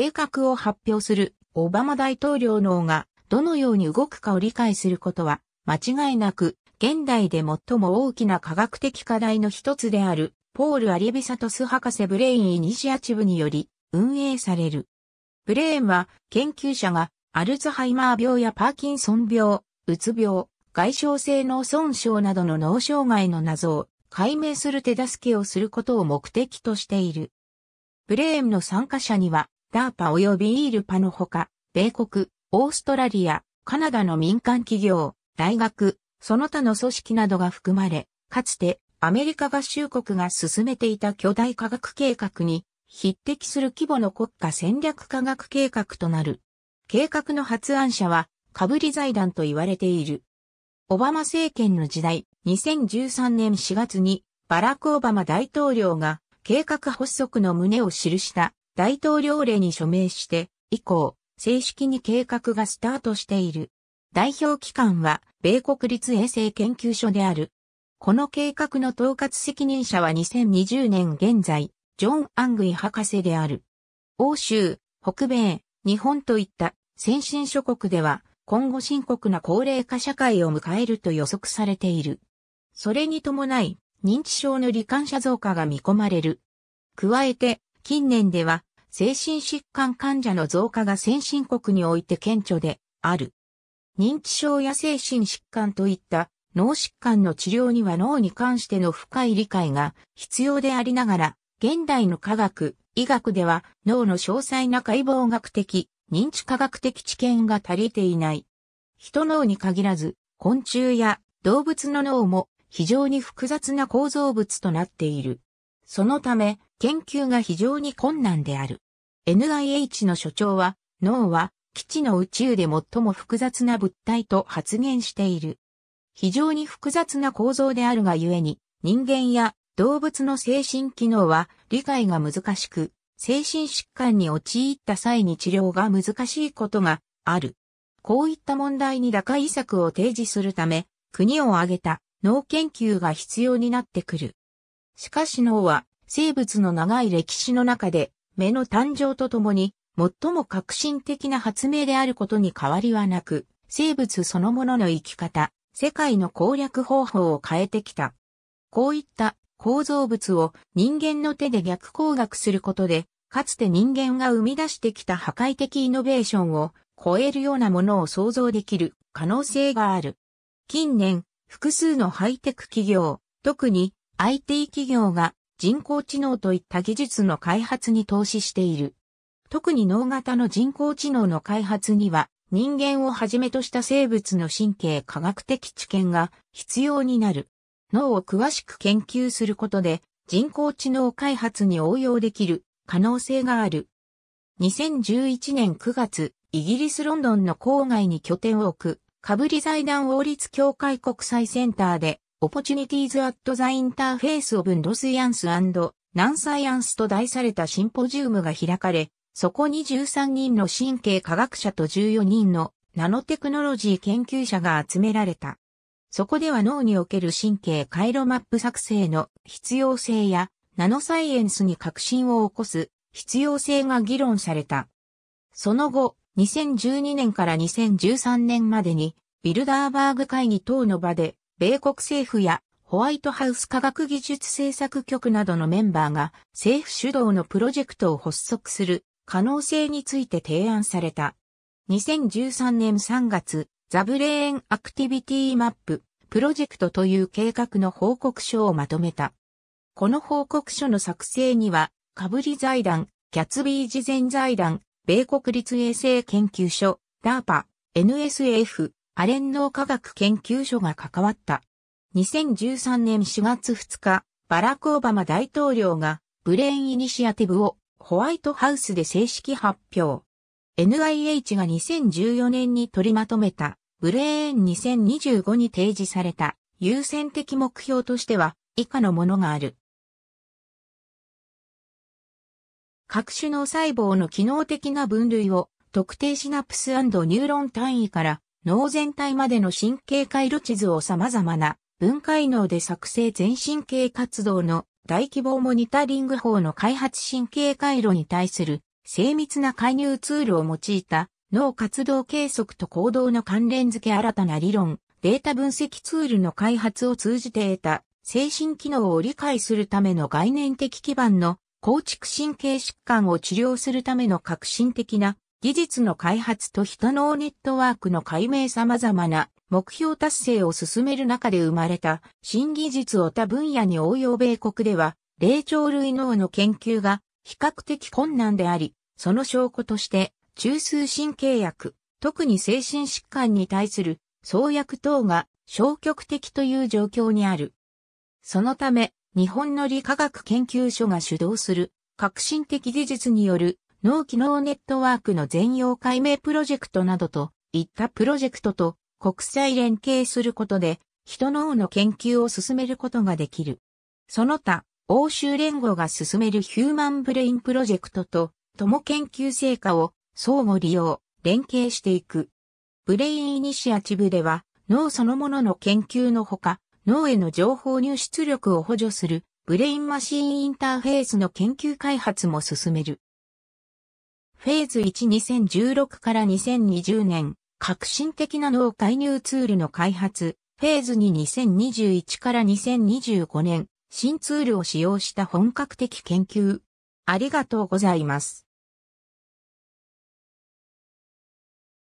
計画を発表するオバマ大統領脳がどのように動くかを理解することは間違いなく現代で最も大きな科学的課題の一つであるポール・アリビサトス博士ブレイン・イニシアチブにより運営される。ブレインは研究者がアルツハイマー病やパーキンソン病、うつ病、外傷性脳損傷などの脳障害の謎を解明する手助けをすることを目的としている。ブレーンの参加者にはダーパ及びイールパのほか、米国、オーストラリア、カナダの民間企業、大学、その他の組織などが含まれ、かつてアメリカ合衆国が進めていた巨大科学計画に匹敵する規模の国家戦略科学計画となる。計画の発案者はカブリ財団と言われている。オバマ政権の時代、2013年4月にバラク・オバマ大統領が計画発足の旨を記した大統領令に署名して、以降、正式に計画がスタートしている。代表機関は、米国立衛生研究所である。この計画の統括責任者は2020年現在、ジョン・アングイ博士である。欧州、北米、日本といった先進諸国では、今後深刻な高齢化社会を迎えると予測されている。それに伴い、認知症の罹患者増加が見込まれる。加えて、近年では、精神疾患患者の増加が先進国において顕著である。認知症や精神疾患といった脳疾患の治療には脳に関しての深い理解が必要でありながら、現代の科学、医学では脳の詳細な解剖学的、認知科学的知見が足りていない。人脳に限らず、昆虫や動物の脳も非常に複雑な構造物となっている。そのため、研究が非常に困難である。NIH の所長は、脳は、基地の宇宙で最も複雑な物体と発言している。非常に複雑な構造であるがゆえに、人間や動物の精神機能は理解が難しく、精神疾患に陥った際に治療が難しいことがある。こういった問題に打開策を提示するため、国を挙げた脳研究が必要になってくる。しかし脳は生物の長い歴史の中で目の誕生とともに最も革新的な発明であることに変わりはなく、生物そのものの生き方、世界の攻略方法を変えてきた。こういった構造物を人間の手で逆工学することで、かつて人間が生み出してきた破壊的イノベーションを超えるようなものを想像できる可能性がある。近年、複数のハイテク企業、特に IT 企業が人工知能といった技術の開発に投資している。特に脳型の人工知能の開発には人間をはじめとした生物の神経科学的知見が必要になる。脳を詳しく研究することで人工知能開発に応用できる可能性がある。2011年9月、イギリスロンドンの郊外に拠点を置く、かぶり財団王立協会国際センターで Opportunities at the Interface of Indoscience and n n s c i e n c e と題されたシンポジウムが開かれ、そこに13人の神経科学者と14人のナノテクノロジー研究者が集められた。そこでは脳における神経回路マップ作成の必要性やナノサイエンスに革新を起こす必要性が議論された。その後、2012年から2013年までにビルダーバーグ会議等の場で米国政府やホワイトハウス科学技術政策局などのメンバーが政府主導のプロジェクトを発足する可能性について提案された。2013年3月、ザブレーンアクティビティマッププロジェクトという計画の報告書をまとめた。この報告書の作成には、カブリ財団、キャツビー事前財団、米国立衛生研究所、DARPA、NSF、アレン農科学研究所が関わった。2013年4月2日、バラク・オバマ大統領がブレインイニシアティブをホワイトハウスで正式発表。NIH が2014年に取りまとめたブレーン2025に提示された優先的目標としては以下のものがある。各種の細胞の機能的な分類を特定シナプスニューロン単位から脳全体までの神経回路地図を様々な分解能で作成全神経活動の大規模モニタリング法の開発神経回路に対する精密な介入ツールを用いた脳活動計測と行動の関連付け新たな理論、データ分析ツールの開発を通じて得た精神機能を理解するための概念的基盤の構築神経疾患を治療するための革新的な技術の開発と人のネットワークの解明様々な目標達成を進める中で生まれた新技術を他分野に応用米国では、霊長類脳の研究が比較的困難であり、その証拠として中枢神経薬、特に精神疾患に対する創薬等が消極的という状況にある。そのため、日本の理化学研究所が主導する革新的技術による脳機能ネットワークの全容解明プロジェクトなどといったプロジェクトと国際連携することで、人脳の研究を進めることができる。その他、欧州連合が進めるヒューマンブレインプロジェクトと、共研究成果を相互利用、連携していく。ブレインイニシアチブでは、脳そのものの研究のほか、脳への情報入出力を補助する、ブレインマシーンインターフェースの研究開発も進める。フェーズ12016から2020年、革新的な脳介入ツールの開発、フェーズ22021から2025年、新ツールを使用した本格的研究。ありがとうございます。